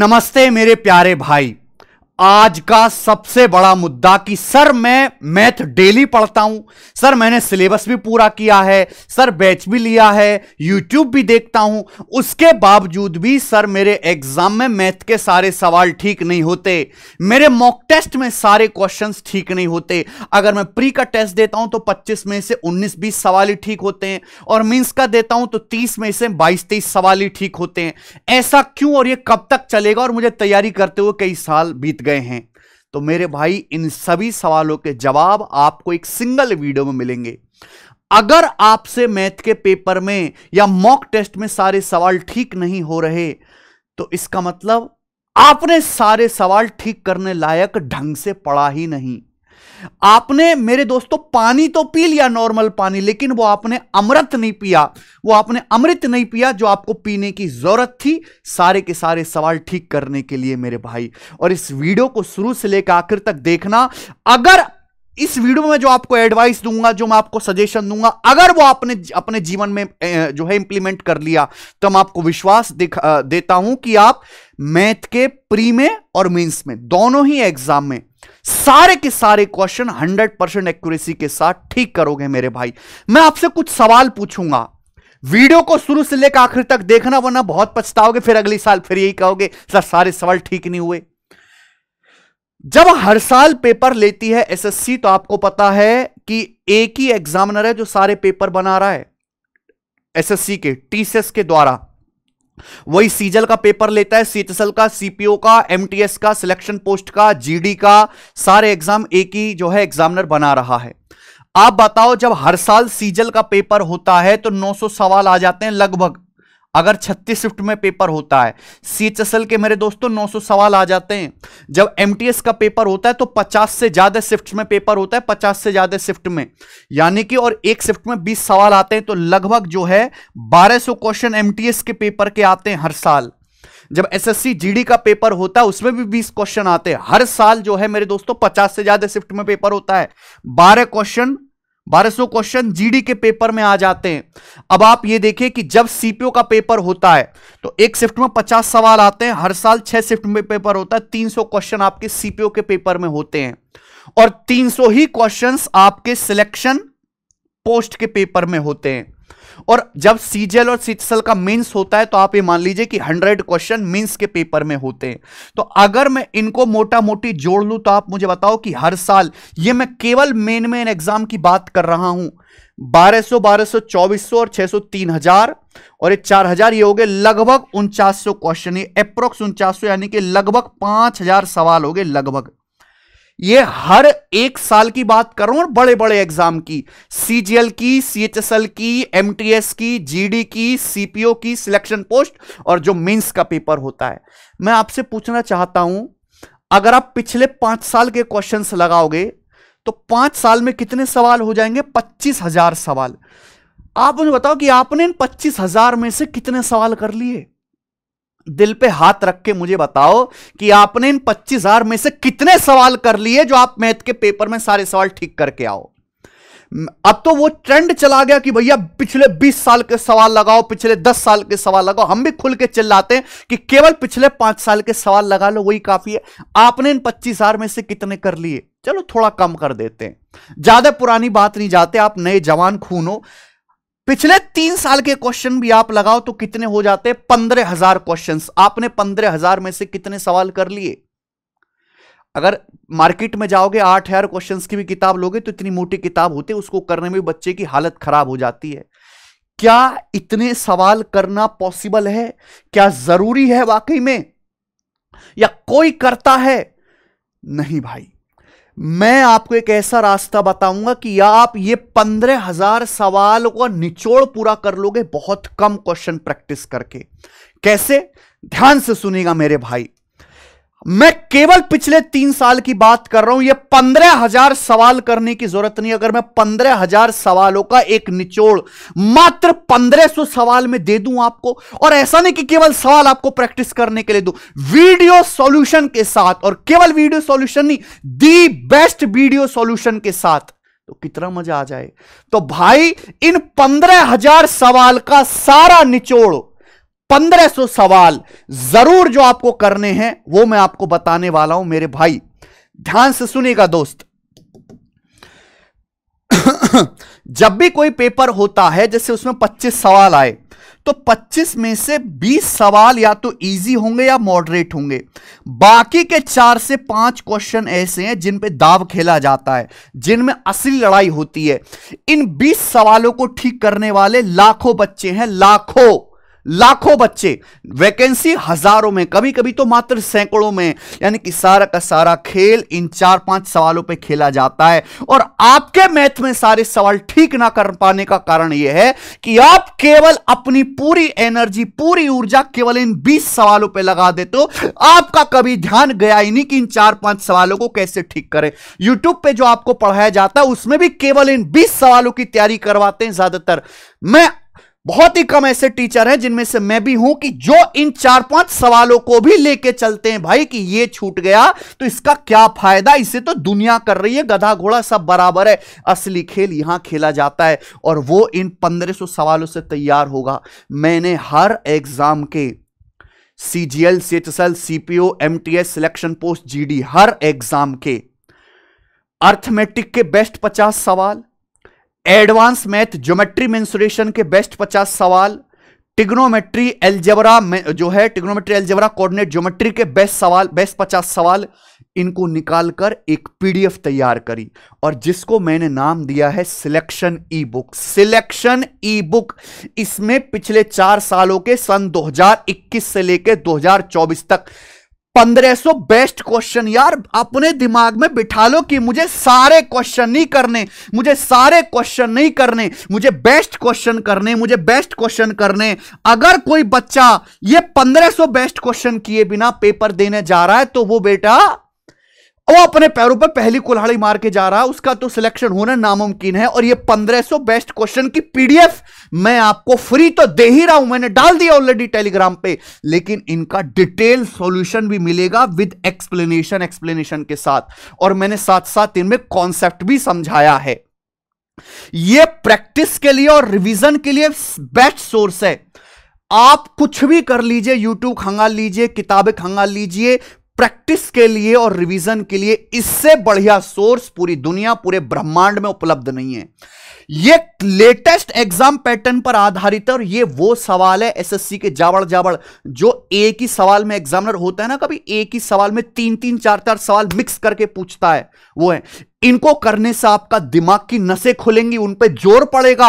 नमस्ते मेरे प्यारे भाई आज का सबसे बड़ा मुद्दा कि सर मैं मैथ डेली पढ़ता हूं सर मैंने सिलेबस भी पूरा किया है सर बैच भी लिया है यूट्यूब भी देखता हूं उसके बावजूद भी सर मेरे एग्जाम में मैथ के सारे सवाल ठीक नहीं होते मेरे मॉक टेस्ट में सारे क्वेश्चंस ठीक नहीं होते अगर मैं प्री का टेस्ट देता हूं तो पच्चीस में से उन्नीस बीस सवाल ही ठीक होते हैं और मीन्स का देता हूं तो तीस में से बाईस तेईस सवाल ही ठीक होते हैं ऐसा क्यों और यह कब तक चलेगा और मुझे तैयारी करते हुए कई साल बीत गए गए हैं तो मेरे भाई इन सभी सवालों के जवाब आपको एक सिंगल वीडियो में मिलेंगे अगर आपसे मैथ के पेपर में या मॉक टेस्ट में सारे सवाल ठीक नहीं हो रहे तो इसका मतलब आपने सारे सवाल ठीक करने लायक ढंग से पढ़ा ही नहीं आपने मेरे दोस्तों पानी तो पी लिया नॉर्मल पानी लेकिन वो आपने अमृत नहीं पिया वो आपने अमृत नहीं पिया जो आपको पीने की जरूरत थी सारे के सारे सवाल ठीक करने के लिए मेरे भाई और इस वीडियो को शुरू से लेकर आखिर तक देखना अगर इस वीडियो में जो आपको एडवाइस दूंगा जो मैं आपको सजेशन दूंगा अगर वो आपने अपने जीवन में जो है इंप्लीमेंट कर लिया तो मैं आपको विश्वास देता हूं कि आप मैथ के प्री में और मेंस में दोनों ही एग्जाम में सारे के सारे क्वेश्चन 100 परसेंट एक्यूरेसी के साथ ठीक करोगे मेरे भाई मैं आपसे कुछ सवाल पूछूंगा वीडियो को शुरू से लेकर आखिर तक देखना वरना बहुत पछताओगे फिर अगले साल फिर यही कहोगे सर सारे सवाल ठीक नहीं हुए जब हर साल पेपर लेती है एसएससी तो आपको पता है कि एक ही एग्जामिनर है जो सारे पेपर बना रहा है एसएससी के टीसीएस के द्वारा वही सीजल का पेपर लेता है सीतसल का सीपीओ का एमटीएस का सिलेक्शन पोस्ट का जीडी का सारे एग्जाम एक ही जो है एग्जामिनर बना रहा है आप बताओ जब हर साल सीजल का पेपर होता है तो 900 सवाल आ जाते हैं लगभग अगर 36 शिफ्ट में पेपर होता है सी के मेरे दोस्तों 900 सवाल आ जाते हैं जब एम का पेपर होता है तो 50 से ज़्यादा शिफ्ट में पेपर होता है 50 से ज़्यादा शिफ्ट में यानी कि और एक शिफ्ट में 20 सवाल आते हैं तो लगभग जो है 1200 क्वेश्चन एम के पेपर के आते हैं हर साल जब एसएससी जीडी का पेपर होता है उसमें भी 20 क्वेश्चन आते हैं हर साल जो है मेरे दोस्तों 50 से ज्यादा शिफ्ट में पेपर होता है 12 क्वेश्चन बारह सौ क्वेश्चन जीडी के पेपर में आ जाते हैं अब आप ये देखें कि जब सीपीओ का पेपर होता है तो एक शिफ्ट में पचास सवाल आते हैं हर साल छह शिफ्ट में पेपर होता है तीन सौ क्वेश्चन आपके सीपीओ के पेपर में होते हैं और तीन सौ ही क्वेश्चंस आपके सिलेक्शन पोस्ट के पेपर में होते हैं और जब सीजल और सीटसल का मींस होता है तो आप ये मान लीजिए कि 100 क्वेश्चन मीन्स के पेपर में होते हैं तो अगर मैं इनको मोटा मोटी जोड़ लूं तो आप मुझे बताओ कि हर साल ये मैं केवल मेन मेन एग्जाम की बात कर रहा हूं 1200 1200 2400 और 600 3000 और ये 4000 ये हो गए लगभग उनचास क्वेश्चन ये अप्रोक्स उनचास यानी कि लगभग 5000 सवाल हो गए लगभग ये हर एक साल की बात कर रहा हूं और बड़े बड़े एग्जाम की सीजीएल की सीएचएसएल की एमटीएस की जीडी की सीपीओ की सिलेक्शन पोस्ट और जो मेंस का पेपर होता है मैं आपसे पूछना चाहता हूं अगर आप पिछले पांच साल के क्वेश्चंस लगाओगे तो पांच साल में कितने सवाल हो जाएंगे पच्चीस हजार सवाल आप मुझे बताओ कि आपने इन पच्चीस हजार में से कितने सवाल कर लिए दिल पे हाथ रख के मुझे बताओ कि आपने इन पच्चीस हजार में से कितने सवाल कर लिए जो आप मैथ के पेपर में सारे सवाल ठीक करके आओ अब तो वो ट्रेंड चला गया कि भैया पिछले 20 साल के सवाल लगाओ पिछले 10 साल के सवाल लगाओ हम भी खुल के चिल्लाते हैं कि केवल पिछले पांच साल के सवाल लगा लो वही काफी है आपने इन पच्चीस हजार में से कितने कर लिए चलो थोड़ा कम कर देते हैं ज्यादा पुरानी बात नहीं जाते आप नए जवान खून हो पिछले तीन साल के क्वेश्चन भी आप लगाओ तो कितने हो जाते पंद्रह हजार क्वेश्चन आपने पंद्रह हजार में से कितने सवाल कर लिए अगर मार्केट में जाओगे आठ हजार क्वेश्चन की भी किताब लोगे तो इतनी मोटी किताब होती है उसको करने में बच्चे की हालत खराब हो जाती है क्या इतने सवाल करना पॉसिबल है क्या जरूरी है वाकई में या कोई करता है नहीं भाई मैं आपको एक ऐसा रास्ता बताऊंगा कि या आप ये पंद्रह हजार सवाल को निचोड़ पूरा कर लोगे बहुत कम क्वेश्चन प्रैक्टिस करके कैसे ध्यान से सुनेगा मेरे भाई मैं केवल पिछले तीन साल की बात कर रहा हूं यह पंद्रह हजार सवाल करने की जरूरत नहीं अगर मैं पंद्रह हजार सवालों का एक निचोड़ मात्र पंद्रह सौ सवाल में दे दूं आपको और ऐसा नहीं कि केवल सवाल आपको प्रैक्टिस करने के लिए दूं वीडियो सॉल्यूशन के साथ और केवल वीडियो सॉल्यूशन नहीं दी बेस्ट वीडियो सॉल्यूशन के साथ तो कितना मजा आ जाए तो भाई इन पंद्रह हजार सवाल का सारा निचोड़ 1500 सवाल जरूर जो आपको करने हैं वो मैं आपको बताने वाला हूं मेरे भाई ध्यान से सुनेगा दोस्त जब भी कोई पेपर होता है जैसे उसमें 25 सवाल आए तो 25 में से 20 सवाल या तो इजी होंगे या मॉडरेट होंगे बाकी के चार से पांच क्वेश्चन ऐसे हैं जिन पे दाव खेला जाता है जिनमें असली लड़ाई होती है इन 20 सवालों को ठीक करने वाले लाखों बच्चे हैं लाखों लाखों बच्चे वैकेंसी हजारों में कभी कभी तो मात्र सैकड़ों में यानी कि सारा का सारा खेल इन चार पांच सवालों पे खेला जाता है और आपके मैथ में सारे सवाल ठीक ना कर पाने का कारण यह है कि आप केवल अपनी पूरी एनर्जी पूरी ऊर्जा केवल इन बीस सवालों पे लगा देते हो आपका कभी ध्यान गया ही नहीं कि इन चार पांच सवालों को कैसे ठीक करें यूट्यूब पर जो आपको पढ़ाया जाता है उसमें भी केवल इन बीस सवालों की तैयारी करवाते हैं ज्यादातर मैं बहुत ही कम ऐसे टीचर हैं जिनमें से मैं भी हूं कि जो इन चार पांच सवालों को भी लेके चलते हैं भाई कि ये छूट गया तो इसका क्या फायदा इसे तो दुनिया कर रही है गधा घोड़ा सब बराबर है असली खेल यहां खेला जाता है और वो इन पंद्रह सौ सवालों से तैयार होगा मैंने हर एग्जाम के C G L C H S L C P O M T S selection post G D हर एग्जाम के अर्थमेटिक के बेस्ट पचास सवाल एडवांस मैथ ज्योमेट्री मेंसुरेशन के बेस्ट पचास सवाल टिग्नोमेट्री एल्जेबरा जो है टिग्नोमेट्री एल्जेबरा कोऑर्डिनेट ज्योमेट्री के बेस्ट सवाल बेस्ट पचास सवाल इनको निकालकर एक पीडीएफ तैयार करी और जिसको मैंने नाम दिया है selection ebook selection ebook इसमें पिछले चार सालों के सन 2021 से लेकर 2024 तक 1500 बेस्ट क्वेश्चन यार अपने दिमाग में बिठा लो कि मुझे सारे क्वेश्चन नहीं करने मुझे सारे क्वेश्चन नहीं करने मुझे बेस्ट क्वेश्चन करने मुझे बेस्ट क्वेश्चन करने अगर कोई बच्चा ये 1500 बेस्ट क्वेश्चन किए बिना पेपर देने जा रहा है तो वो बेटा वो अपने पैरों पर पहली कुल्हाड़ी मार के जा रहा है उसका तो सिलेक्शन होना नामुमकिन है और ये 1500 बेस्ट क्वेश्चन की पीडीएफ मैं आपको फ्री तो दे ही रहा हूं मैंने डाल दिया ऑलरेडी टेलीग्राम पे लेकिन इनका डिटेल सॉल्यूशन भी मिलेगा विद एक्सप्लेनेशन एक्सप्लेनेशन के साथ और मैंने साथ साथ इनमें कॉन्सेप्ट भी समझाया है ये प्रैक्टिस के लिए और रिविजन के लिए बेस्ट सोर्स है आप कुछ भी कर लीजिए यूट्यूब खंगाल लीजिए किताबें खंगाल लीजिए प्रैक्टिस के लिए और रिवीजन के लिए इससे बढ़िया सोर्स पूरी दुनिया पूरे ब्रह्मांड में उपलब्ध नहीं है ये लेटेस्ट एग्जाम पैटर्न पर आधारित है और ये वो सवाल है एसएससी के जावड़ जावड़ जो एक ही सवाल में एग्जामिनर होता है ना कभी एक ही सवाल में तीन तीन चार चार सवाल मिक्स करके पूछता है वो है इनको करने से आपका दिमाग की नसें खुलेंगी उन पर जोर पड़ेगा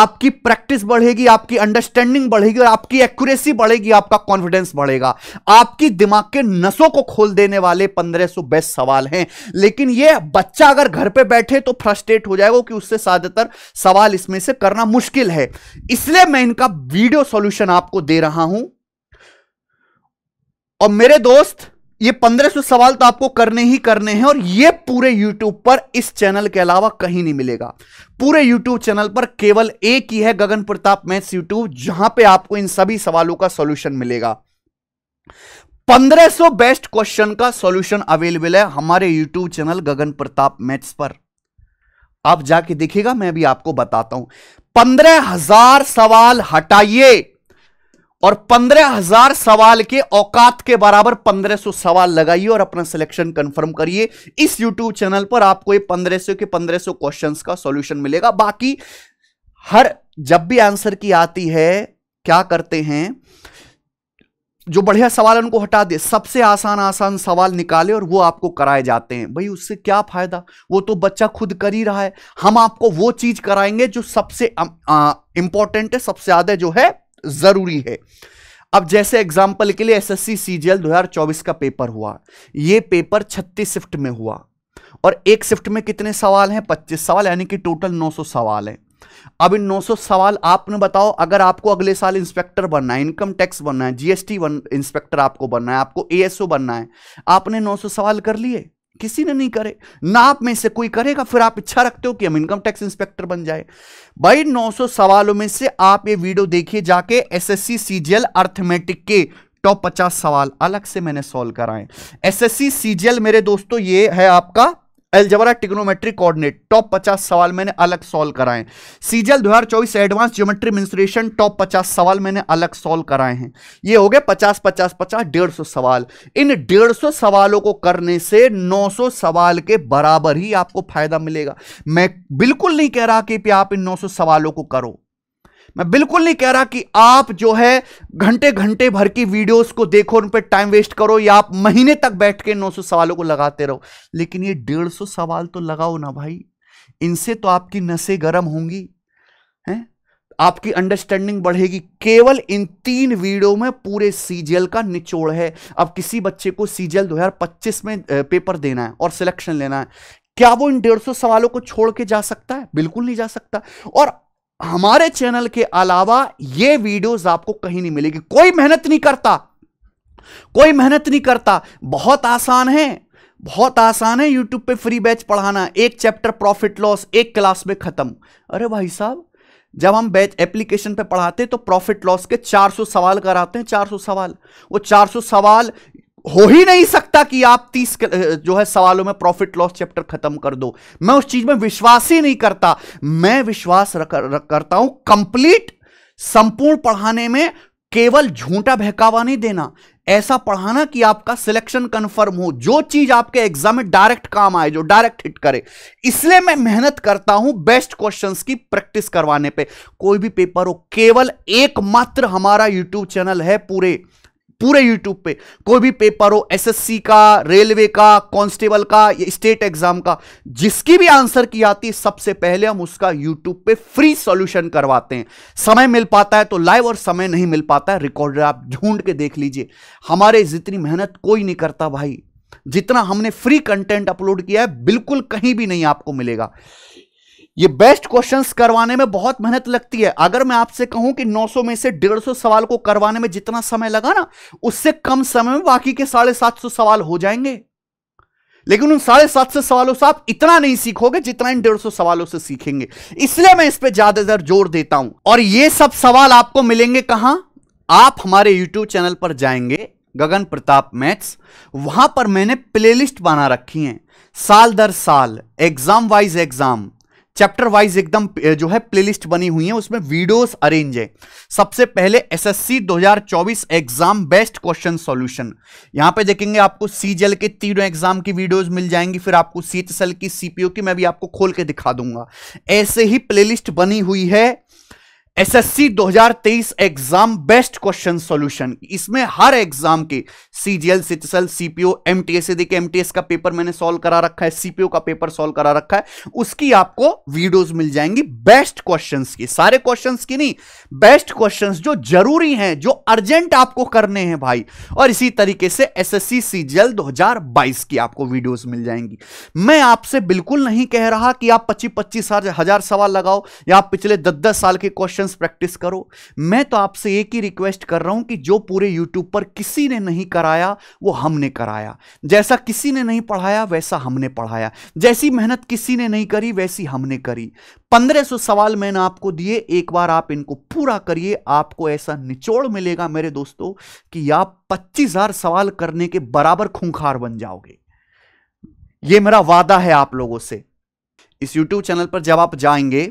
आपकी प्रैक्टिस बढ़ेगी आपकी अंडरस्टैंडिंग बढ़ेगी और आपकी एक्यूरेसी बढ़ेगी आपका कॉन्फिडेंस बढ़ेगा आपकी दिमाग के नसों को खोल देने वाले पंद्रह सौ बेस्ट सवाल हैं लेकिन ये बच्चा अगर घर पर बैठे तो फ्रस्ट्रेट हो जाएगा कि उससे ज्यादातर सवाल इसमें से करना मुश्किल है इसलिए मैं इनका वीडियो सोल्यूशन आपको दे रहा हूं और मेरे दोस्त ये पंद्रह सौ सवाल तो आपको करने ही करने हैं और ये पूरे यूट्यूब पर इस चैनल के अलावा कहीं नहीं मिलेगा पूरे यूट्यूब चैनल पर केवल एक ही है गगन प्रताप मैथ्स यूट्यूब जहां पे आपको इन सभी सवालों का सॉल्यूशन मिलेगा 1500 बेस्ट क्वेश्चन का सॉल्यूशन अवेलेबल है हमारे YouTube channel Gagan Pratap maths पर आप जाके देखिएगा मैं भी आपको बताता हूं पंद्रह हजार सवाल हटाइए और पंद्रह हजार सवाल के औकात के बराबर पंद्रह सौ सवाल लगाइए और अपना सिलेक्शन कंफर्म करिए इस यूट्यूब चैनल पर आपको ये पंद्रह सौ के पंद्रह सौ क्वेश्चन का सॉल्यूशन मिलेगा बाकी हर जब भी आंसर की आती है क्या करते हैं जो बढ़िया सवाल उनको हटा दे सबसे आसान आसान सवाल निकाले और वो आपको कराए जाते हैं भाई उससे क्या फायदा वो तो बच्चा खुद कर ही रहा है हम आपको वो चीज कराएंगे जो सबसे इंपॉर्टेंट है सबसे ज्यादा जो है जरूरी है अब जैसे एग्जाम्पल के लिए एसएससी सीजीएल 2024 का पेपर हुआ ये पेपर 36 शिफ्ट में हुआ और एक शिफ्ट में कितने सवाल हैं 25 सवाल यानी कि टोटल 900 सवाल हैं अब इन 900 सवाल आपने बताओ अगर आपको अगले साल इंस्पेक्टर बनना है इनकम टैक्स बनना है जीएसटी बन इंस्पेक्टर आपको बनना है आपको एएसओ बनना है आपने 900 सवाल कर लिए किसी ने नहीं करे ना आप में से कोई करेगा फिर आप इच्छा रखते हो कि हम इनकम टैक्स इंस्पेक्टर बन जाए भाई 900 सवालों में से आप ये वीडियो देखिए जाके एसएससी सीजीएल अर्थमेटिक के टॉप 50 सवाल अलग से मैंने सॉल्व कराए एसएससी सीजीएल मेरे दोस्तों ये है आपका एल्जबरा टिग्नोमेट्रिक कोऑर्डिनेट टॉप पचास सवाल मैंने अलग सॉल्व कराए सीजल दो हजार चौबीस एडवांस ज्योमेट्री मिनिस्ट्रेशन टॉप पचास सवाल मैंने अलग सॉल्व कराए हैं ये हो गए पचास पचास पचास डेढ़ सौ सवाल इन डेढ़ सौ सवालों को करने से नौ सौ सवाल के बराबर ही आपको फायदा मिलेगा मैं बिल्कुल नहीं कह रहा कि आप इन नौ सौ सवालों को करो मैं बिल्कुल नहीं कह रहा कि आप जो है घंटे घंटे भर की वीडियोस को देखो उन पर टाइम वेस्ट करो या आप महीने तक बैठ के 900 सवालों को लगाते रहो लेकिन ये 150 सवाल तो लगाओ ना भाई इनसे तो आपकी नसें गर्म होंगी हैं आपकी अंडरस्टैंडिंग बढ़ेगी केवल इन तीन वीडियो में पूरे सीजीएल का निचोड़ है अब किसी बच्चे को सीजीएल 2025 में पेपर देना है और सिलेक्शन लेना है क्या वो इन डेढ़ सौ सवालों को छोड़ के जा सकता है बिल्कुल नहीं जा सकता और हमारे चैनल के अलावा ये वीडियोस आपको कहीं नहीं मिलेगी कोई मेहनत नहीं करता कोई मेहनत नहीं करता बहुत आसान है बहुत आसान है यूट्यूब पे फ्री बैच पढ़ाना एक चैप्टर प्रॉफिट लॉस एक क्लास में खत्म अरे भाई साहब जब हम बैच एप्लीकेशन पे पढ़ाते हैं तो प्रॉफिट लॉस के 400 सवाल कराते हैं 400 सवाल वो 400 सवाल हो ही नहीं सकता कि आप तीस जो है सवालों में प्रॉफिट लॉस चैप्टर खत्म कर दो मैं उस चीज में विश्वास ही नहीं करता मैं विश्वास रख, करता हूं कंप्लीट संपूर्ण पढ़ाने में केवल झूठा बहकावा नहीं देना ऐसा पढ़ाना कि आपका सिलेक्शन कंफर्म हो जो चीज आपके एग्जाम में डायरेक्ट काम आए जो डायरेक्ट हिट करे इसलिए मैं मेहनत करता हूं बेस्ट क्वेश्चंस की प्रैक्टिस करवाने पे कोई भी पेपर हो केवल एकमात्र हमारा यूट्यूब चैनल है पूरे पूरे यूट्यूब पे कोई भी पेपर हो एसएससी का रेलवे का कांस्टेबल का स्टेट एग्जाम का जिसकी भी आंसर की आती है सबसे पहले हम उसका यूट्यूब पे फ्री सॉल्यूशन करवाते हैं समय मिल पाता है तो लाइव और समय नहीं मिल पाता है रिकॉर्ड आप ढूंढ के देख लीजिए हमारे जितनी मेहनत कोई नहीं करता भाई जितना हमने फ्री कंटेंट अपलोड किया है बिल्कुल कहीं भी नहीं आपको मिलेगा ये बेस्ट क्वेश्चंस करवाने में बहुत मेहनत लगती है अगर मैं आपसे कहूं कि 900 में से 150 सवाल को करवाने में जितना समय लगा ना उससे कम समय में बाकी के साढ़े सात सौ सवाल हो जाएंगे लेकिन उन साढ़े सात सौ सवालों से आप इतना नहीं सीखोगे जितना इन डेढ़ सौ सवालों से सीखेंगे इसलिए मैं इस पर ज्यादातर जोर देता हूं और ये सब सवाल आपको मिलेंगे कहां आप हमारे यूट्यूब चैनल पर जाएंगे गगन प्रताप मैथ्स वहां पर मैंने प्लेलिस्ट बना रखी है साल दर साल exam wise exam chapter wise एकदम जो है प्लेलिस्ट बनी हुई है उसमें वीडियोस अरेंज है सबसे पहले SSC 2024 exam best question solution यहां पे देखेंगे आपको सीजल के तीनों एग्जाम की वीडियोस मिल जाएंगी फिर आपको सीएचएसएल की सीपीओ की मैं भी आपको खोल के दिखा दूंगा ऐसे ही प्लेलिस्ट बनी हुई है SSC 2023 exam best question solution इसमें हर एग्जाम के सीजीएल सिटसल सीपीओ एमटीएस देखिए एमटीएस का पेपर मैंने सॉल्व करा रखा है सीपीओ का पेपर सॉल्व करा रखा है उसकी आपको वीडियोस मिल जाएंगी बेस्ट क्वेश्चंस की सारे क्वेश्चंस की नहीं बेस्ट क्वेश्चंस जो जरूरी हैं जो अर्जेंट आपको करने हैं भाई और इसी तरीके से एस सीजीएल सी की आपको वीडियोज मिल जाएंगी मैं आपसे बिल्कुल नहीं कह रहा कि आप पच्चीस पच्चीस हजार सवाल लगाओ या पिछले दस दस साल के क्वेश्चन क्वेश्चंस प्रैक्टिस करो मैं तो आपसे एक ही रिक्वेस्ट कर रहा हूं कि जो पूरे यूट्यूब पर किसी ने नहीं कराया वो हमने कराया जैसा किसी ने नहीं पढ़ाया वैसा हमने पढ़ाया जैसी मेहनत किसी ने नहीं करी वैसी हमने करी सौ सवाल मैंने आपको दिए एक बार आप इनको पूरा करिए आपको ऐसा निचोड़ मिलेगा मेरे दोस्तों कि आप हजार सवाल करने के बराबर खूंखार बन जाओगे ये मेरा वादा है आप लोगों से इस YouTube चैनल पर जब आप जाएंगे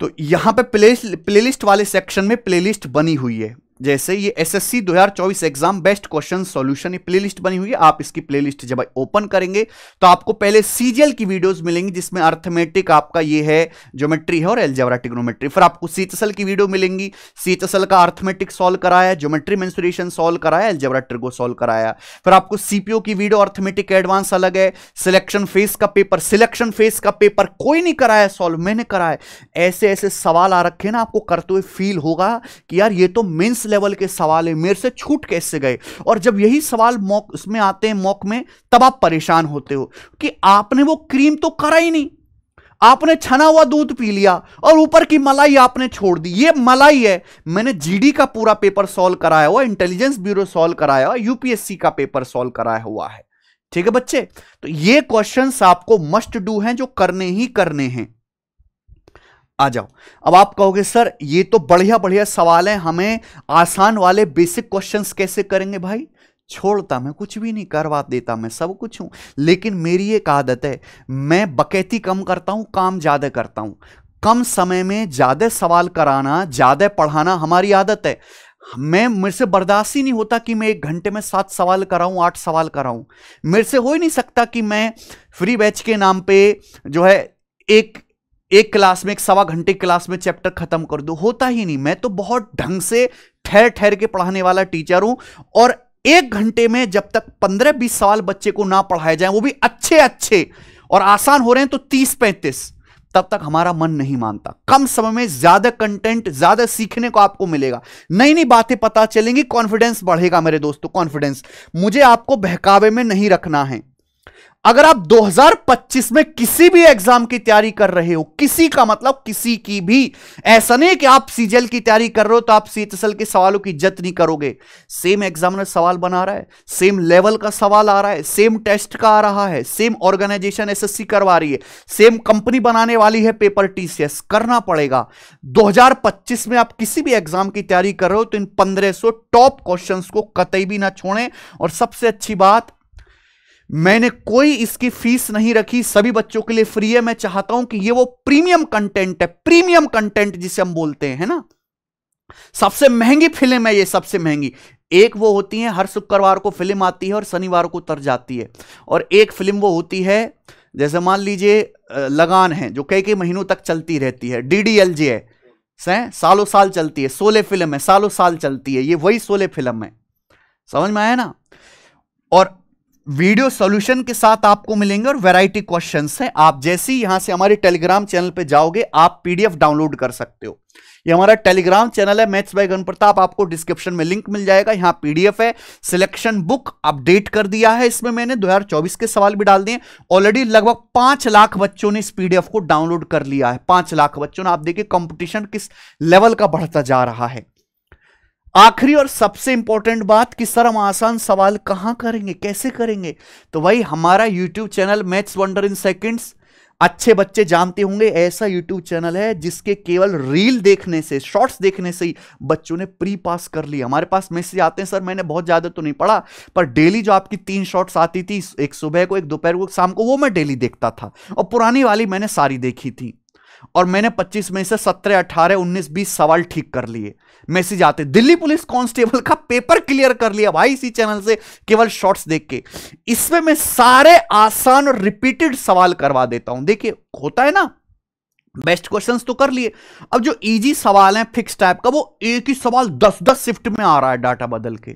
तो यहां पे प्ले प्लेलिस्ट वाले सेक्शन में प्लेलिस्ट बनी हुई है जैसे ये SSC 2024 exam best question solution ये प्लेलिस्ट बनी हुई है आप इसकी प्लेलिस्ट जब ओपन करेंगे तो आपको पहले सीजीएल की वीडियोस मिलेंगी जिसमें अर्थमेटिक आपका ये है ज्योमेट्री है और एल्जेवरा टिग्नोमेट्री फिर आपको सीतसल की वीडियो मिलेंगी सीतसल का अर्थमेटिक सॉल्व कराया ज्योमेट्री मेन्सुरेशन सॉल्व कराया एल्जेवरा ट्रिगो सॉल्व कराया फिर आपको सीपीओ की वीडियो अर्थमेटिक एडवांस अलग है सिलेक्शन फेस का पेपर सिलेक्शन फेस का पेपर कोई नहीं कराया सॉल्व मैंने कराया ऐसे ऐसे सवाल आ रखे ना आपको करते हुए फील होगा कि यार ये तो मेन्स लेवल के सवाल है मेरे से छूट कैसे गए और जब यही सवाल मॉक उसमें आते हैं मॉक में तब आप परेशान होते हो कि आपने वो क्रीम तो करा ही नहीं आपने छना हुआ दूध पी लिया और ऊपर की मलाई आपने छोड़ दी ये मलाई है मैंने जीडी का पूरा पेपर सॉल्व कराया हुआ इंटेलिजेंस ब्यूरो सॉल्व कराया हुआ यूपीएससी का पेपर सॉल्व कराया हुआ है ठीक है बच्चे तो ये क्वेश्चंस आपको मस्ट डू हैं जो करने ही करने हैं आ जाओ अब आप कहोगे सर ये तो बढ़िया बढ़िया सवाल है हमें आसान वाले बेसिक क्वेश्चंस कैसे करेंगे भाई छोड़ता मैं कुछ भी नहीं करवा देता मैं सब कुछ हूँ लेकिन मेरी एक आदत है मैं बकैती कम करता हूँ काम ज़्यादा करता हूँ कम समय में ज़्यादा सवाल कराना ज़्यादा पढ़ाना हमारी आदत है मैं मेरे से बर्दाश्त ही नहीं होता कि मैं एक घंटे में सात सवाल कराऊं आठ सवाल कराऊं मेरे से हो ही नहीं सकता कि मैं फ्री बैच के नाम पे जो है एक एक क्लास में एक सवा घंटे क्लास में चैप्टर खत्म कर दो होता ही नहीं मैं तो बहुत ढंग से ठहर ठहर के पढ़ाने वाला टीचर हूं और एक घंटे में जब तक पंद्रह बीस सवाल बच्चे को ना पढ़ाए जाए वो भी अच्छे अच्छे और आसान हो रहे हैं तो तीस पैंतीस तब तक हमारा मन नहीं मानता कम समय में ज्यादा कंटेंट ज्यादा सीखने को आपको मिलेगा नई नई बातें पता चलेंगी कॉन्फिडेंस बढ़ेगा मेरे दोस्तों कॉन्फिडेंस मुझे आपको बहकावे में नहीं रखना है अगर आप 2025 में किसी भी एग्जाम की तैयारी कर रहे हो किसी का मतलब किसी की भी ऐसा नहीं कि आप सीजीएल की तैयारी कर रहे हो तो आप सीएचएसएल के सवालों की जत नहीं करोगे सेम एग्जामिनर सवाल बना रहा है सेम लेवल का सवाल आ रहा है सेम टेस्ट का आ रहा है सेम ऑर्गेनाइजेशन एसएससी करवा रही है सेम कंपनी बनाने वाली है पेपर टीसीएस करना पड़ेगा दो में आप किसी भी एग्जाम की तैयारी कर रहे हो तो इन पंद्रह टॉप क्वेश्चन को कतई भी ना छोड़ें और सबसे अच्छी बात मैंने कोई इसकी फीस नहीं रखी सभी बच्चों के लिए फ्री है मैं चाहता हूं कि ये वो प्रीमियम कंटेंट है प्रीमियम कंटेंट जिसे हम बोलते हैं ना सबसे महंगी फिल्म है ये सबसे महंगी एक वो होती है हर शुक्रवार को फिल्म आती है और शनिवार को उतर जाती है और एक फिल्म वो होती है जैसे मान लीजिए लगान है जो कई कई महीनों तक चलती रहती है डी डी एल जे है सालों साल चलती है सोलह फिल्म है सालों साल चलती है ये वही सोलह फिल्म है समझ में आया ना और वीडियो सॉल्यूशन के साथ आपको मिलेंगे और वैरायटी क्वेश्चंस हैं आप जैसे ही यहां से हमारे टेलीग्राम चैनल पे जाओगे आप पीडीएफ डाउनलोड कर सकते हो ये हमारा टेलीग्राम चैनल है मैथ्स बाय गण प्रताप आपको डिस्क्रिप्शन में लिंक मिल जाएगा यहाँ पीडीएफ है सिलेक्शन बुक अपडेट कर दिया है इसमें मैंने 2024 के सवाल भी डाल दिए ऑलरेडी लगभग पांच लाख बच्चों ने इस पीडीएफ को डाउनलोड कर लिया है पांच लाख बच्चों ने आप देखिए कंपटीशन किस लेवल का बढ़ता जा रहा है आखिरी और सबसे इंपॉर्टेंट बात कि सर हम आसान सवाल कहां करेंगे कैसे करेंगे तो भाई हमारा YouTube channel maths wonder in seconds अच्छे बच्चे जानते होंगे ऐसा यूट्यूब चैनल है जिसके केवल रील देखने से शॉर्ट्स देखने से ही बच्चों ने प्री पास कर लिया हमारे पास मैसेज आते हैं सर मैंने बहुत ज़्यादा तो नहीं पढ़ा पर डेली जो आपकी तीन शॉर्ट्स आती थी एक सुबह को एक दोपहर को एक शाम को वो मैं डेली देखता था और पुरानी वाली मैंने सारी देखी थी और मैंने 25 में से 17, 18, 19, 20 सवाल ठीक कर लिए मैसेज आते दिल्ली पुलिस कांस्टेबल का पेपर क्लियर कर लिया भाई इसी चैनल से केवल शॉर्ट्स देख के इसमें मैं सारे आसान और रिपीटेड सवाल करवा देता हूं देखिए होता है ना बेस्ट क्वेश्चंस तो कर लिए अब जो इजी सवाल है फिक्स टाइप का वो एक ही सवाल दस दस शिफ्ट में आ रहा है डाटा बदल के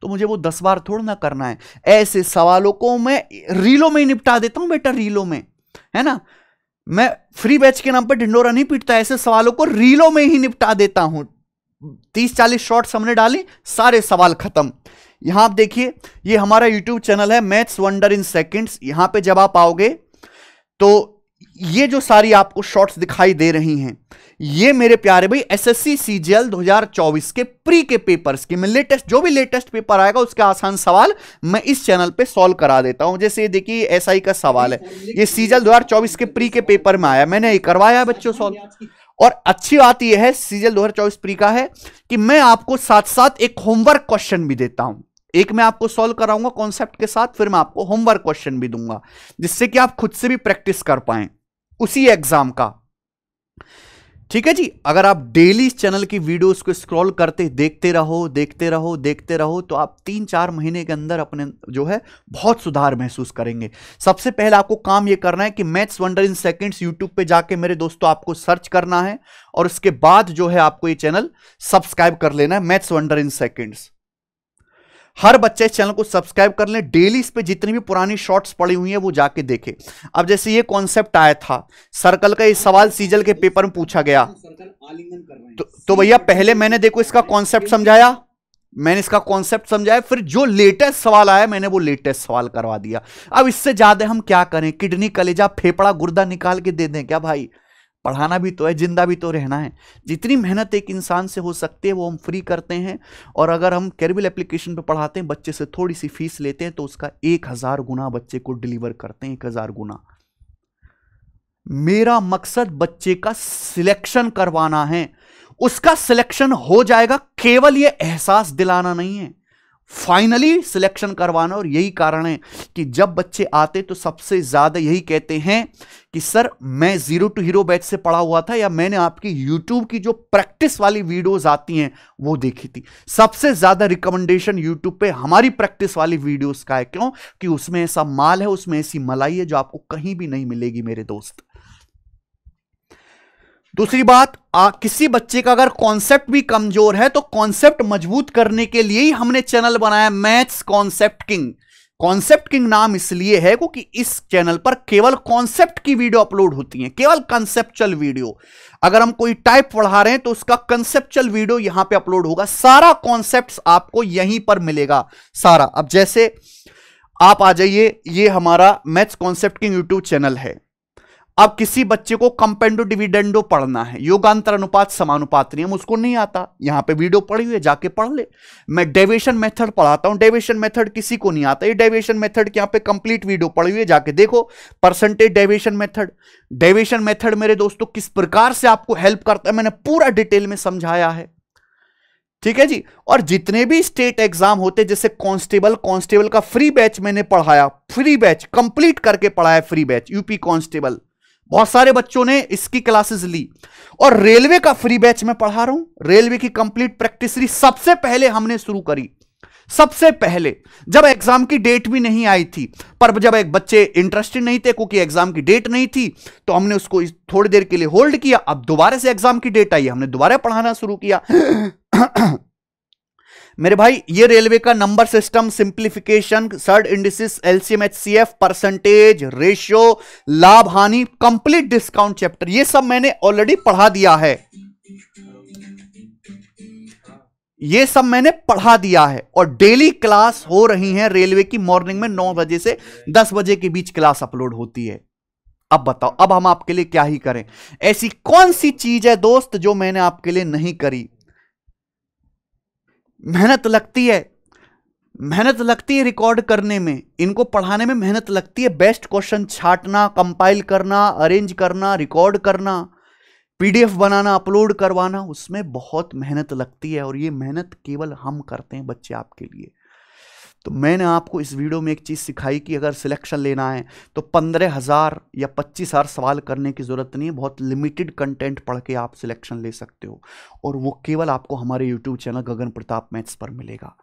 तो मुझे वो दस बार थोड़ा ना करना है ऐसे सवालों को मैं रीलों में निपटा देता हूं बेटा रीलों में है ना मैं फ्री बैच के नाम पर ढिंडोरा नहीं पीटता ऐसे सवालों को रीलों में ही निपटा देता हूं तीस चालीस शॉर्ट हमने डाली सारे सवाल खत्म यहां आप देखिए ये हमारा यूट्यूब चैनल है मैथ्स वंडर इन सेकेंड्स यहां पे जब आप आओगे तो ये जो सारी आपको शॉर्ट्स दिखाई दे रही हैं ये मेरे प्यारे भाई एसएससी सीजीएल 2024 के प्री के पेपर्स की मैं लेटेस्ट जो भी लेटेस्ट पेपर आएगा उसके आसान सवाल मैं इस चैनल पे सॉल्व करा देता हूं जैसे देखिए एसआई का सवाल है ये सीजीएल 2024 के प्री के पेपर में आया मैंने ये करवाया बच्चों सॉल्व और अच्छी बात यह है सीजल चौबीस प्री का है कि मैं आपको साथ साथ एक होमवर्क क्वेश्चन भी देता हूं एक मैं आपको सॉल्व कराऊंगा कॉन्सेप्ट के साथ फिर मैं आपको होमवर्क क्वेश्चन भी दूंगा जिससे कि आप खुद से भी प्रैक्टिस कर पाए उसी एग्जाम का ठीक है जी अगर आप डेली इस चैनल की वीडियोस को स्क्रॉल करते देखते रहो देखते रहो देखते रहो तो आप तीन चार महीने के अंदर अपने जो है बहुत सुधार महसूस करेंगे सबसे पहले आपको काम ये करना है कि maths wonder in seconds YouTube पे जाके मेरे दोस्तों आपको सर्च करना है और उसके बाद जो है आपको ये चैनल सब्सक्राइब कर लेना है मैथ्स वंडर इन सेकेंड्स हर बच्चे इस चैनल को सब्सक्राइब कर लें डेली इस पर जितनी भी पुरानी शॉर्ट्स पड़ी हुई हैं वो जाके देखें अब जैसे ये कॉन्सेप्ट आया था सर्कल का ये सवाल सीजल के पेपर में पूछा गया तो, तो भैया पहले मैंने देखो इसका कॉन्सेप्ट समझाया मैंने इसका कॉन्सेप्ट समझाया फिर जो लेटेस्ट सवाल आया मैंने वो लेटेस्ट सवाल करवा दिया अब इससे ज्यादा हम क्या करें किडनी कलेजा फेफड़ा गुर्दा निकाल के दे दें क्या भाई पढ़ाना भी तो है ज़िंदा भी तो रहना है जितनी मेहनत एक इंसान से हो सकती है वो हम फ्री करते हैं और अगर हम कैरबिल एप्लीकेशन पर पढ़ाते हैं बच्चे से थोड़ी सी फीस लेते हैं तो उसका एक हज़ार गुना बच्चे को डिलीवर करते हैं एक हज़ार गुना मेरा मकसद बच्चे का सिलेक्शन करवाना है उसका सिलेक्शन हो जाएगा केवल ये एहसास दिलाना नहीं है फाइनली सिलेक्शन करवाना और यही कारण है कि जब बच्चे आते तो सबसे ज़्यादा यही कहते हैं कि सर मैं ज़ीरो टू हीरो बैच से पढ़ा हुआ था या मैंने आपकी यूट्यूब की जो प्रैक्टिस वाली वीडियोस आती हैं वो देखी थी सबसे ज़्यादा रिकमेंडेशन यूट्यूब पे हमारी प्रैक्टिस वाली वीडियोस का है क्यों कि उसमें ऐसा माल है उसमें ऐसी मलाई है जो आपको कहीं भी नहीं मिलेगी मेरे दोस्त दूसरी बात आ, किसी बच्चे का अगर कॉन्सेप्ट भी कमजोर है तो कॉन्सेप्ट मजबूत करने के लिए ही हमने चैनल बनाया maths concept king concept king नाम इसलिए है क्योंकि इस चैनल पर केवल कॉन्सेप्ट की वीडियो अपलोड होती है केवल कंसेप्चुअल वीडियो अगर हम कोई टाइप पढ़ा रहे हैं तो उसका कंसेप्चुअल वीडियो यहां पे अपलोड होगा सारा कॉन्सेप्ट आपको यहीं पर मिलेगा सारा अब जैसे आप आ जाइए ये हमारा maths concept king YouTube channel है अब किसी बच्चे को कंपेंडो डिविडेंडो पढ़ना है योगांतर अनुपात समानुपात नियम उसको नहीं आता यहां पे वीडियो पढ़ी हुई है जाके पढ़ ले मैं डेविएशन मेथड पढ़ाता हूं डेविएशन मेथड किसी को नहीं आता ये डेविएशन मेथड के यहां पे कंप्लीट वीडियो पढ़ी हुई है जाके देखो percentage deviation method deviation method मेरे दोस्तों किस प्रकार से आपको हेल्प करता है मैंने पूरा डिटेल में समझाया है ठीक है जी और जितने भी स्टेट एग्जाम होते जैसे कांस्टेबल कांस्टेबल का फ्री बैच मैंने पढ़ाया फ्री बैच कंप्लीट करके पढ़ाया फ्री बैच यूपी कांस्टेबल बहुत सारे बच्चों ने इसकी क्लासेस ली और रेलवे का फ्री बैच में पढ़ा रहा हूं रेलवे की कंप्लीट प्रैक्टिस सबसे पहले हमने शुरू करी सबसे पहले जब एग्जाम की डेट भी नहीं आई थी पर जब एक बच्चे इंटरेस्टेड नहीं थे क्योंकि एग्जाम की डेट नहीं थी तो हमने उसको थोड़ी देर के लिए होल्ड किया अब दोबारा से एग्जाम की डेट आई हमने दोबारा पढ़ाना शुरू किया मेरे भाई ये रेलवे का number system simplification surd indices LCM F percentage ratio लाभ हानि कंप्लीट डिस्काउंट चैप्टर ये सब मैंने ऑलरेडी पढ़ा दिया है ये सब मैंने पढ़ा दिया है और डेली क्लास हो रही है रेलवे की मॉर्निंग में 9 बजे से 10 बजे के बीच क्लास अपलोड होती है अब बताओ अब हम आपके लिए क्या ही करें ऐसी कौन सी चीज है दोस्त जो मैंने आपके लिए नहीं करी मेहनत लगती है मेहनत लगती है रिकॉर्ड करने में इनको पढ़ाने में मेहनत लगती है बेस्ट क्वेश्चन छाटना कंपाइल करना अरेंज करना रिकॉर्ड करना पीडीएफ बनाना अपलोड करवाना उसमें बहुत मेहनत लगती है और ये मेहनत केवल हम करते हैं बच्चे आपके लिए तो मैंने आपको इस वीडियो में एक चीज़ सिखाई कि अगर सिलेक्शन लेना है तो पंद्रह हज़ार या पच्चीस हज़ार सवाल करने की ज़रूरत नहीं है बहुत लिमिटेड कंटेंट पढ़ के आप सिलेक्शन ले सकते हो और वो केवल आपको हमारे YouTube channel Gagan Pratap maths पर मिलेगा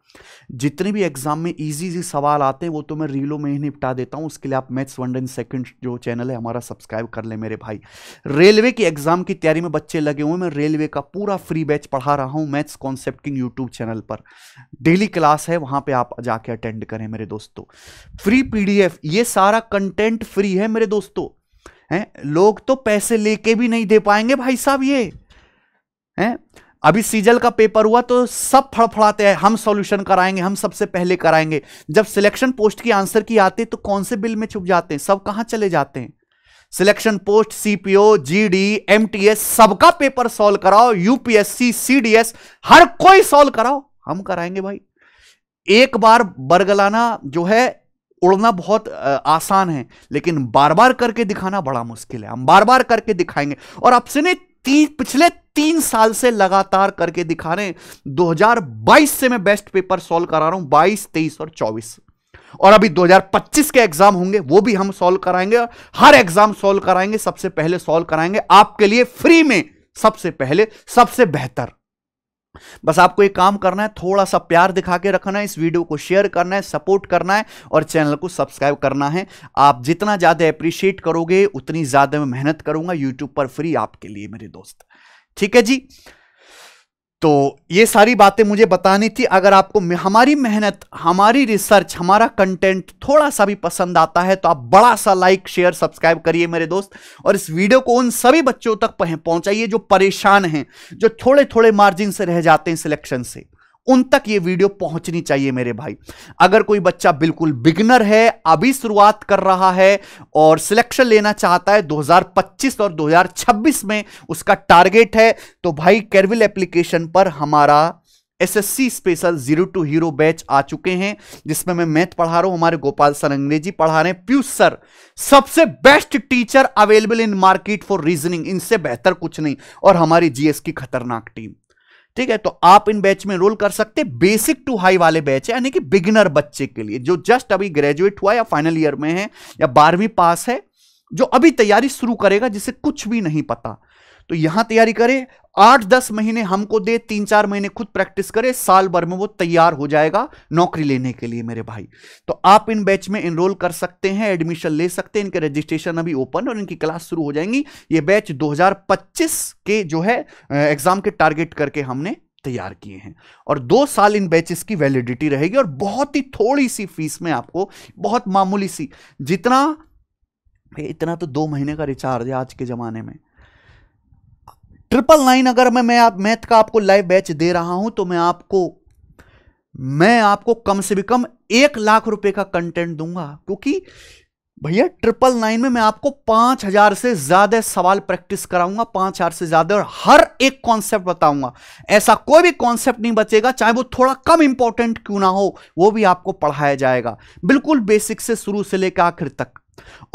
जितने भी एग्जाम में इजी इजी सवाल आते हैं वो तो मैं रीलों में ही निपटा देता हूं उसके लिए आप मैथ्स वन डेन सेकंड जो चैनल है हमारा सब्सक्राइब कर ले मेरे भाई रेलवे की एग्जाम की तैयारी में बच्चे लगे हुए मैं रेलवे का पूरा फ्री बैच पढ़ा रहा हूं maths concept king YouTube channel पर डेली क्लास है वहां पर आप जाके अटेंड करें मेरे दोस्तों फ्री पी ये सारा कंटेंट फ्री है मेरे दोस्तों हैं लोग तो पैसे लेके भी नहीं दे पाएंगे भाई साहब ये हैं अभी सीजल का पेपर हुआ तो सब फड़फड़ाते हैं हम सॉल्यूशन कराएंगे हम सबसे पहले कराएंगे जब सिलेक्शन पोस्ट की आंसर की आती है तो कौन से बिल में छुप जाते हैं सब कहां चले जाते हैं selection post CPO GD MTS सबका पेपर सॉल्व कराओ यूपीएससी सीडीएस हर कोई सॉल्व कराओ हम कराएंगे भाई एक बार बरगलाना जो है उड़ना बहुत आसान है लेकिन बार बार करके दिखाना बड़ा मुश्किल है हम बार बार करके दिखाएंगे और आपसे नहीं ती, पिछले तीन साल से लगातार करके दिखा रहे हैं 2022 से मैं बेस्ट पेपर सॉल्व करा रहा हूं 22, 23 और 24 और अभी 2025 के एग्जाम होंगे वो भी हम सॉल्व कराएंगे हर एग्जाम सॉल्व कराएंगे सबसे पहले सॉल्व कराएंगे आपके लिए फ्री में सबसे पहले सबसे बेहतर बस आपको एक काम करना है थोड़ा सा प्यार दिखा के रखना है इस वीडियो को शेयर करना है सपोर्ट करना है और चैनल को सब्सक्राइब करना है आप जितना ज़्यादा अप्रिशिएट करोगे उतनी ज़्यादा मैं मेहनत करूंगा यूट्यूब पर फ्री आपके लिए मेरे दोस्त ठीक है जी तो ये सारी बातें मुझे बतानी थी अगर आपको हमारी मेहनत हमारी रिसर्च हमारा कंटेंट थोड़ा सा भी पसंद आता है तो आप बड़ा सा लाइक शेयर सब्सक्राइब करिए मेरे दोस्त और इस वीडियो को उन सभी बच्चों तक पहुंचाइए जो परेशान हैं जो थोड़े थोड़े मार्जिन से रह जाते हैं सिलेक्शन से उन तक ये वीडियो पहुंचनी चाहिए मेरे भाई अगर कोई बच्चा बिल्कुल बिगनर है अभी शुरुआत कर रहा है और सिलेक्शन लेना चाहता है 2025 और 2026 में उसका टारगेट है तो भाई कैरविल एप्लीकेशन पर हमारा SSC special zero to hero batch आ चुके हैं जिसमें मैं मैथ पढ़ा रहा हूं हमारे गोपाल सर अंग्रेजी पढ़ा रहे हैं पीयूष सर सबसे best teacher available in market for reasoning इनसे बेहतर कुछ नहीं और हमारी जीएस की खतरनाक टीम ठीक है तो आप इन बैच में रोल कर सकते बेसिक टू हाई वाले बैच है यानी कि बिगिनर बच्चे के लिए जो जस्ट अभी ग्रेजुएट हुआ या फाइनल ईयर में है या बारहवीं पास है जो अभी तैयारी शुरू करेगा जिसे कुछ भी नहीं पता तो यहां तैयारी करें आठ दस महीने हमको दे तीन चार महीने खुद प्रैक्टिस करे साल भर में वो तैयार हो जाएगा नौकरी लेने के लिए मेरे भाई तो आप इन बैच में एनरोल कर सकते हैं एडमिशन ले सकते हैं इनके रजिस्ट्रेशन अभी ओपन और इनकी क्लास शुरू हो जाएंगी ये बैच 2025 के जो है एग्जाम के टारगेट करके हमने तैयार किए हैं और दो साल इन बैचेस की वैलिडिटी रहेगी और बहुत ही थोड़ी सी फीस में आपको बहुत मामूली सी जितना इतना तो दो महीने का रिचार्ज है आज के ज़माने में ट्रिपल नाइन अगर मैं मैं आप मैथ का आपको लाइव बैच दे रहा हूं तो मैं आपको मैं आपको कम से भी कम एक लाख रुपए का कंटेंट दूंगा क्योंकि भैया ट्रिपल नाइन में मैं आपको पांच हजार से ज्यादा सवाल प्रैक्टिस कराऊंगा पांच हजार से ज्यादा और हर एक कॉन्सेप्ट बताऊंगा ऐसा कोई भी कॉन्सेप्ट नहीं बचेगा चाहे वो थोड़ा कम इंपॉर्टेंट क्यों ना हो वो भी आपको पढ़ाया जाएगा बिल्कुल बेसिक से शुरू से लेकर आखिर तक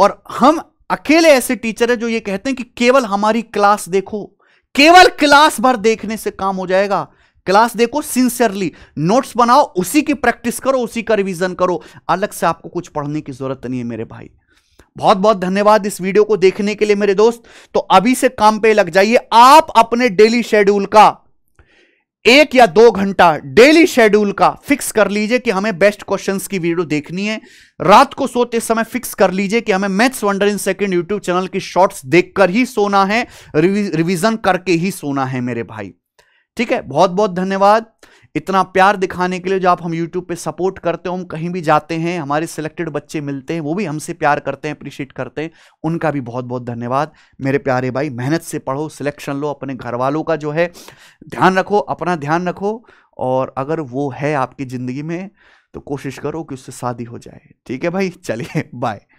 और हम अकेले ऐसे टीचर है जो ये कहते हैं कि केवल हमारी क्लास देखो केवल क्लास भर देखने से काम हो जाएगा क्लास देखो सिंसियरली नोट्स बनाओ उसी की प्रैक्टिस करो उसी का रिवीजन करो अलग से आपको कुछ पढ़ने की जरूरत नहीं है मेरे भाई बहुत बहुत धन्यवाद इस वीडियो को देखने के लिए मेरे दोस्त तो अभी से काम पे लग जाइए आप अपने डेली शेड्यूल का एक या दो घंटा डेली शेड्यूल का फिक्स कर लीजिए कि हमें बेस्ट क्वेश्चंस की वीडियो देखनी है रात को सोते समय फिक्स कर लीजिए कि हमें maths wonder in second YouTube channel की शॉर्ट्स देखकर ही सोना है रिवीजन करके ही सोना है मेरे भाई ठीक है बहुत बहुत धन्यवाद इतना प्यार दिखाने के लिए जो आप हम यूट्यूब पे सपोर्ट करते हो हम कहीं भी जाते हैं हमारे सिलेक्टेड बच्चे मिलते हैं वो भी हमसे प्यार करते हैं अप्रिशिएट करते हैं उनका भी बहुत बहुत धन्यवाद मेरे प्यारे भाई मेहनत से पढ़ो सिलेक्शन लो अपने घर वालों का जो है ध्यान रखो अपना ध्यान रखो और अगर वो है आपकी ज़िंदगी में तो कोशिश करो कि उससे शादी हो जाए ठीक है भाई चलिए बाय